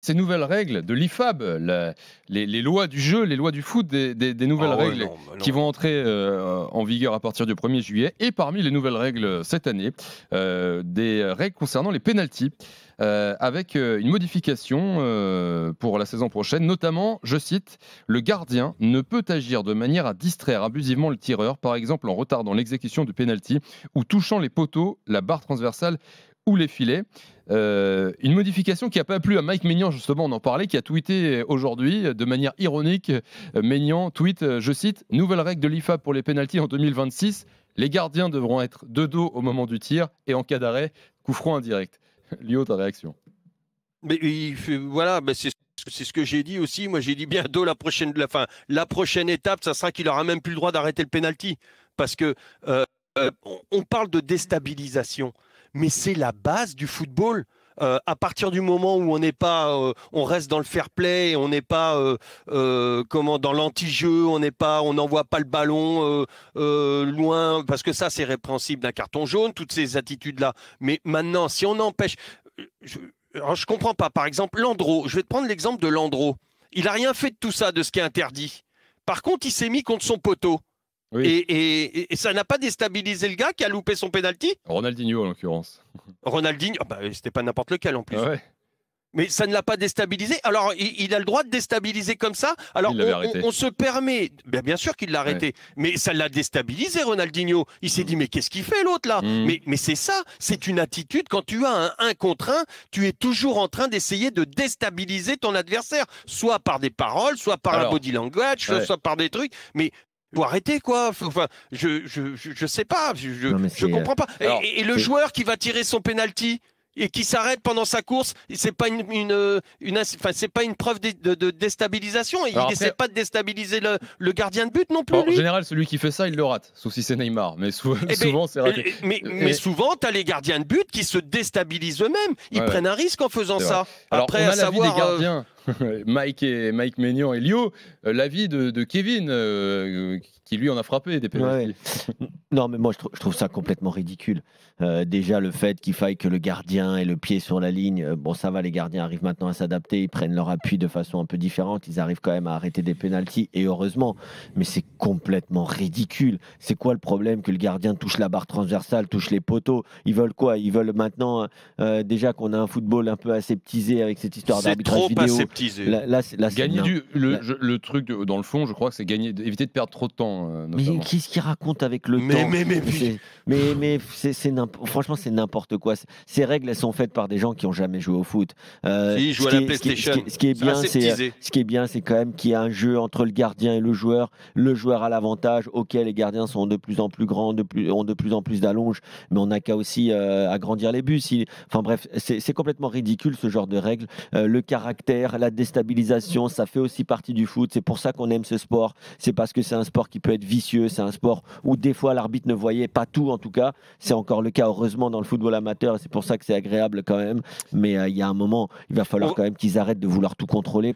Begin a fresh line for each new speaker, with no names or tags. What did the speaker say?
ces nouvelles règles de l'IFAB, les, lois du jeu, les lois du foot, des, nouvelles ah règles bah qui vont entrer euh, en vigueur à partir du 1er juillet. Et parmi les nouvelles règles euh, cette année, euh, des règles concernant les pénalties, avec une modification pour la saison prochaine, notamment, je cite, le gardien ne peut agir de manière à distraire abusivement le tireur, par exemple en retardant l'exécution du pénalty ou touchant les poteaux, la barre transversale ou les filets. Euh, une modification qui n'a pas plu à Mike Maignan, justement, on en parlait, qui a tweeté aujourd'hui de manière ironique. Euh, Maignan tweet, euh, je cite, Nouvelle règle de l'IFA pour les pénalties en 2026, les gardiens devront être de dos au moment du tir et en cas d'arrêt, coup franc indirect. Lio, ta réaction Voilà,
mais c'est ce que j'ai dit aussi. Moi, j'ai dit bientôt la prochaine, la, fin, la prochaine étape, ça sera qu'il aura même plus le droit d'arrêter le penalty parce que euh, on, parle de déstabilisation, mais c'est la base du football. Euh, à partir du moment où on n'est pas, euh, on reste dans le fair play, on n'est pas comment dans l'anti-jeu, on n'est pas, on n'envoie pas le ballon loin parce que ça c'est répréhensible d'un carton jaune, toutes ces attitudes là. Mais maintenant, si on empêche, je, ne comprends pas. Par exemple, Landreau, je vais te prendre l'exemple de Landreau. Il a rien fait de tout ça, de ce qui est interdit. Par contre, il s'est mis contre son poteau. Et, ça n'a pas déstabilisé le gars qui a loupé son penalty Ronaldinho en l'occurrence. Ronaldinho, ah bah, c'était pas n'importe lequel en plus. Ah mais ça ne l'a pas déstabilisé. Alors, il, a le droit de déstabiliser comme ça. Alors, on, se permet, bien, sûr qu'il l'a arrêté, mais ça l'a déstabilisé, Ronaldinho. Il s'est mm. dit, mais qu'est-ce qu'il fait l'autre là mm. Mais, c'est ça, c'est une attitude. Quand tu as un 1 contre 1, tu es toujours en train d'essayer de déstabiliser ton adversaire, soit par des paroles, soit par un body language, soit par des trucs. Mais faut arrêter quoi. Enfin, je, je, sais pas, je, je, euh, comprends pas. et, le joueur qui va tirer son penalty et qui s'arrête pendant sa course, c'est pas une, une, c'est pas une preuve de, déstabilisation. il essaie pas de déstabiliser le, gardien de but non
plus. En général, celui qui fait ça, il le rate, sauf si c'est Neymar. Mais eh ben, souvent, c'est raté. Euh, euh, mais, souvent, t'as les gardiens de but qui se déstabilisent eux-mêmes. Ils prennent un risque en faisant ça. Alors, Après, on a à savoir. Des gardiens. Mike et Mike Maignan et Lio, euh, l'avis de, Kevin, euh, qui lui en a frappé des pénalties.
Non, mais moi je, trouve ça complètement ridicule. Euh, déjà, le fait qu'il faille que le gardien ait le pied sur la ligne, bon, ça va, les gardiens arrivent maintenant à s'adapter, ils prennent leur appui de façon un peu différente, ils arrivent quand même à arrêter des pénalties, et heureusement, mais c'est complètement ridicule. C'est quoi le problème que le gardien touche la barre transversale, touche les poteaux Ils veulent quoi Ils veulent maintenant, déjà qu'on a un football un peu aseptisé avec cette histoire d'arbitrage vidéo. Là, gagner du,
le, truc dans le fond, je crois que c'est gagner, éviter de perdre trop
de temps. Euh, mais qu'est-ce qu'il raconte avec le temps Mais mais mais c'est franchement c'est n'importe quoi. Ces règles elles sont faites par des gens qui ont jamais joué au foot. Euh, si, jouent à la PlayStation. Ce qui, est bien, c'est euh, ce qui est bien, c'est quand même qu'il y a un jeu entre le gardien et le joueur. Le joueur a l'avantage. Ok, les gardiens sont de plus en plus grands, de plus ont de plus en plus d'allonges, mais on n'a qu'à aussi euh, agrandir les buts. Enfin bref, c'est complètement ridicule ce genre de règles. le caractère la déstabilisation, ça fait aussi partie du foot. C'est pour ça qu'on aime ce sport. C'est parce que c'est un sport qui peut être vicieux. C'est un sport où des fois l'arbitre ne voyait pas tout, en tout cas. C'est encore le cas, heureusement, dans le football amateur. C'est pour ça que c'est agréable quand même. Mais euh, il y a un moment, il va falloir quand même qu'ils arrêtent de vouloir tout contrôler.